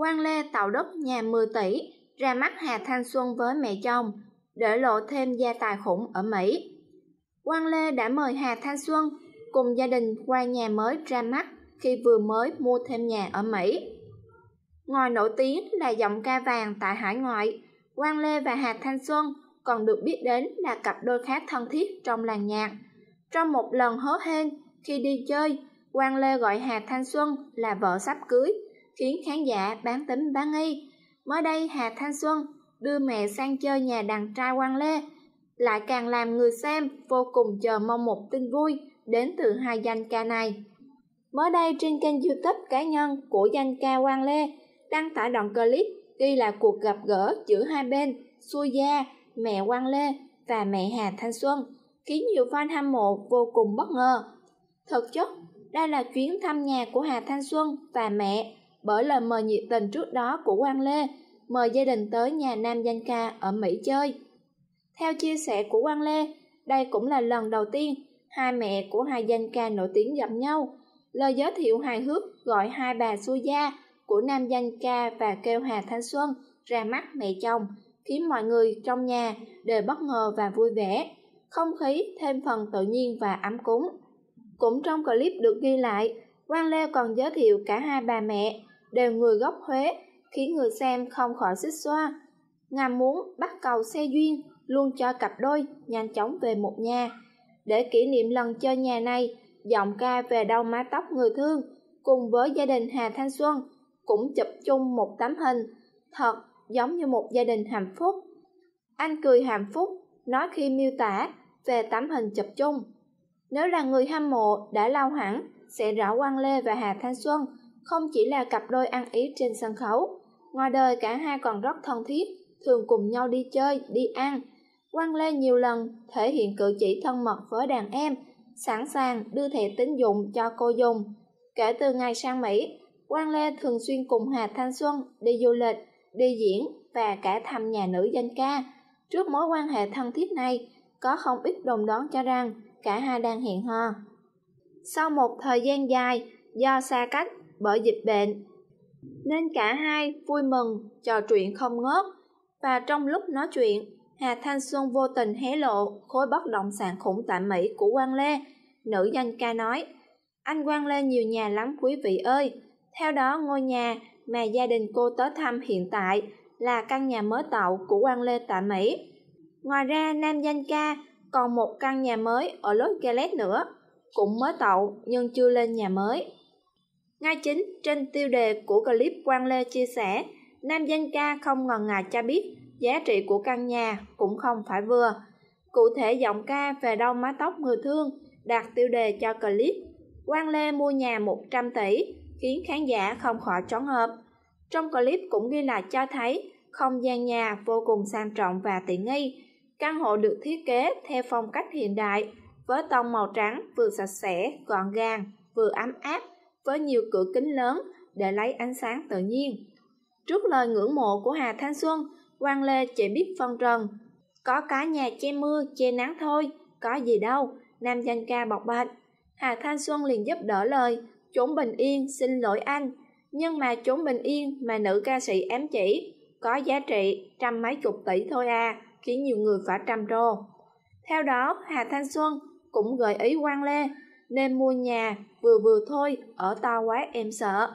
quan lê tạo đất nhà 10 tỷ, ra mắt Hà Thanh Xuân với mẹ chồng, để lộ thêm gia tài khủng ở Mỹ. Quan Lê đã mời Hà Thanh Xuân cùng gia đình qua nhà mới ra mắt khi vừa mới mua thêm nhà ở Mỹ. Ngoài nổi tiếng là giọng ca vàng tại hải ngoại, Quang Lê và Hà Thanh Xuân còn được biết đến là cặp đôi khá thân thiết trong làng nhạc. Trong một lần hớ hên khi đi chơi, Quang Lê gọi Hà Thanh Xuân là vợ sắp cưới khiến khán giả bán tính bán nghi. Mới đây Hà Thanh Xuân đưa mẹ sang chơi nhà đàn trai Quang lê, lại càng làm người xem vô cùng chờ mong một tin vui đến từ hai danh ca này. Mới đây trên kênh youtube cá nhân của danh ca Quang Lê đăng tải đoạn clip ghi là cuộc gặp gỡ giữa hai bên Xui Gia, mẹ Quang Lê và mẹ Hà Thanh Xuân khiến nhiều fan hâm mộ vô cùng bất ngờ. Thực chất, đây là chuyến thăm nhà của Hà Thanh Xuân và mẹ bởi lời mời nhiệt tình trước đó của Quang Lê, mời gia đình tới nhà nam danh ca ở Mỹ chơi. Theo chia sẻ của Quang Lê, đây cũng là lần đầu tiên hai mẹ của hai danh ca nổi tiếng gặp nhau. Lời giới thiệu hài hước gọi hai bà xui gia của nam danh ca và kêu Hà Thanh Xuân ra mắt mẹ chồng, khiến mọi người trong nhà đều bất ngờ và vui vẻ. Không khí thêm phần tự nhiên và ấm cúng. Cũng trong clip được ghi lại, Quang Lê còn giới thiệu cả hai bà mẹ đều người gốc Huế, khiến người xem không khỏi xích xoa. Ngàm muốn bắt cầu xe duyên, luôn cho cặp đôi nhanh chóng về một nhà. Để kỷ niệm lần chơi nhà này, giọng ca về đâu mái tóc người thương cùng với gia đình Hà Thanh Xuân cũng chụp chung một tấm hình, thật giống như một gia đình hạnh phúc. Anh cười hạnh phúc, nói khi miêu tả về tấm hình chụp chung. Nếu là người hâm mộ đã lâu hẳn, sẽ rõ Quang Lê và Hà Thanh Xuân không chỉ là cặp đôi ăn ý trên sân khấu ngoài đời cả hai còn rất thân thiết thường cùng nhau đi chơi đi ăn quang lê nhiều lần thể hiện cử chỉ thân mật với đàn em sẵn sàng đưa thẻ tín dụng cho cô dùng kể từ ngày sang mỹ quang lê thường xuyên cùng hà thanh xuân đi du lịch đi diễn và cả thăm nhà nữ danh ca trước mối quan hệ thân thiết này có không ít đồn đoán cho rằng cả hai đang hẹn hò sau một thời gian dài do xa cách bởi dịch bệnh. Nên cả hai vui mừng, trò chuyện không ngớt. Và trong lúc nói chuyện, Hà Thanh Xuân vô tình hé lộ khối bất động sản khủng tại Mỹ của Quang Lê. Nữ danh ca nói, anh Quang Lê nhiều nhà lắm quý vị ơi. Theo đó ngôi nhà mà gia đình cô tới thăm hiện tại là căn nhà mới tạo của Quang Lê tại Mỹ. Ngoài ra nam danh ca còn một căn nhà mới ở Los Angeles nữa, cũng mới tạo nhưng chưa lên nhà mới. Ngay chính trên tiêu đề của clip Quang Lê chia sẻ, nam danh ca không ngần ngại cho biết giá trị của căn nhà cũng không phải vừa. Cụ thể giọng ca về đau mái tóc người thương đặt tiêu đề cho clip Quang Lê mua nhà 100 tỷ khiến khán giả không khỏi choáng ngợp. Trong clip cũng ghi lại cho thấy không gian nhà vô cùng sang trọng và tiện nghi. Căn hộ được thiết kế theo phong cách hiện đại với tông màu trắng vừa sạch sẽ, gọn gàng, vừa ấm áp với nhiều cửa kính lớn để lấy ánh sáng tự nhiên. Trước lời ngưỡng mộ của Hà Thanh Xuân, Quang Lê chỉ biết phân trần. Có cả nhà che mưa, che nắng thôi, có gì đâu, nam danh ca bọc bệnh. Hà Thanh Xuân liền giúp đỡ lời, chốn bình yên xin lỗi anh. Nhưng mà chốn bình yên mà nữ ca sĩ ám chỉ, có giá trị trăm mấy chục tỷ thôi à, khiến nhiều người phải trăm trồ. Theo đó, Hà Thanh Xuân cũng gợi ý Quang Lê nên mua nhà, vừa vừa thôi, ở to quá em sợ.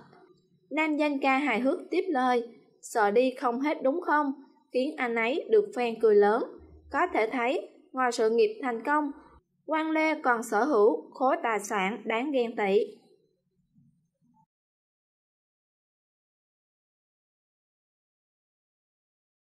Nam danh ca hài hước tiếp lời, sợ đi không hết đúng không, khiến anh ấy được phen cười lớn. Có thể thấy, ngoài sự nghiệp thành công, quan Lê còn sở hữu khối tài sản đáng ghen tị.